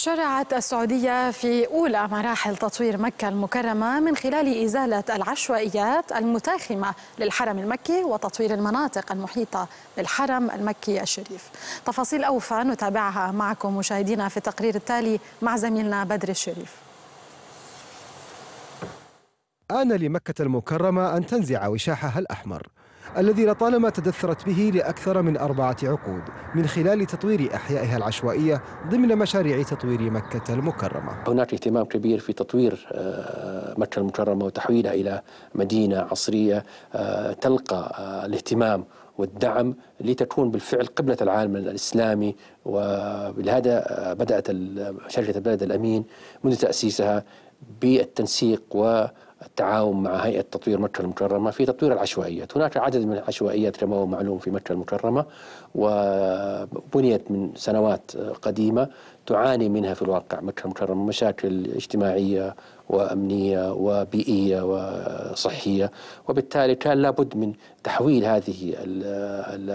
شرعت السعودية في أولى مراحل تطوير مكة المكرمة من خلال إزالة العشوائيات المتاخمة للحرم المكي وتطوير المناطق المحيطة بالحرم المكي الشريف تفاصيل أوفى نتابعها معكم مشاهدينا في التقرير التالي مع زميلنا بدر الشريف آن لمكة المكرمة أن تنزع وشاحها الأحمر الذي لطالما تدثرت به لأكثر من أربعة عقود من خلال تطوير أحيائها العشوائية ضمن مشاريع تطوير مكة المكرمة هناك اهتمام كبير في تطوير آه، مكة المكرمة وتحويلها إلى مدينة عصرية آه، تلقى آه، الاهتمام والدعم لتكون بالفعل قبلة العالم الإسلامي ولهذا بدأت شركة البلد الأمين منذ تأسيسها بالتنسيق و التعاون مع هيئه تطوير مكه المكرمه في تطوير العشوائيات، هناك عدد من العشوائيات كما هو معلوم في مكه المكرمه وبنيت من سنوات قديمه تعاني منها في الواقع مكه المكرمه مشاكل اجتماعيه وامنيه وبيئيه وصحيه، وبالتالي كان لابد من تحويل هذه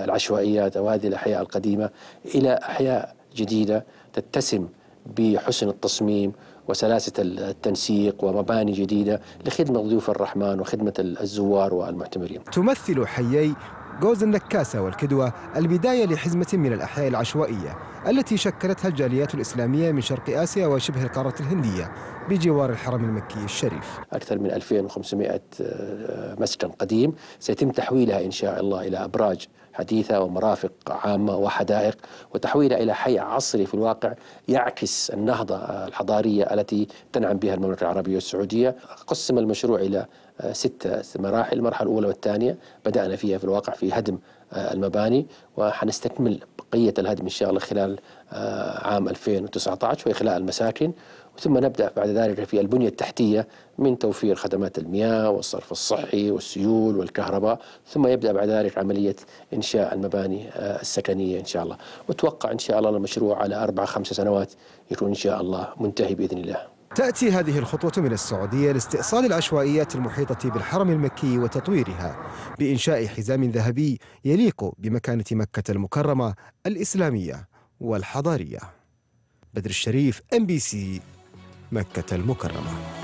العشوائيات او هذه الاحياء القديمه الى احياء جديده تتسم بحسن التصميم وسلاسة التنسيق ومباني جديدة لخدمة ضيوف الرحمن وخدمة الزوار والمعتمرين تمثل حيي جوز النكاسة والكدوة البداية لحزمة من الأحياء العشوائية التي شكلتها الجاليات الإسلامية من شرق آسيا وشبه القارة الهندية بجوار الحرم المكي الشريف أكثر من 2500 آه، مسكن قديم سيتم تحويلها إن شاء الله إلى أبراج حديثة ومرافق عامة وحدائق وتحويلها إلى حي عصري في الواقع يعكس النهضة الحضارية التي تنعم بها المملكة العربية السعودية قسم المشروع إلى ست مراحل المرحلة الأولى والثانية بدأنا فيها في الواقع في هدم آه، المباني وحنستكمل بقية الهدم إن شاء الله خلال آه، عام 2019 وإخلاء المساكن ثم نبدأ بعد ذلك في البنية التحتية من توفير خدمات المياه والصرف الصحي والسيول والكهرباء ثم يبدأ بعد ذلك عملية إنشاء المباني آه، السكنية إن شاء الله وتوقع إن شاء الله المشروع على أربع خمس سنوات يكون إن شاء الله منتهي بإذن الله تأتي هذه الخطوة من السعودية لاستئصال العشوائيات المحيطة بالحرم المكي وتطويرها بإنشاء حزام ذهبي يليق بمكانة مكة المكرمة الإسلامية والحضارية بدر الشريف ام بي سي مكة المكرمة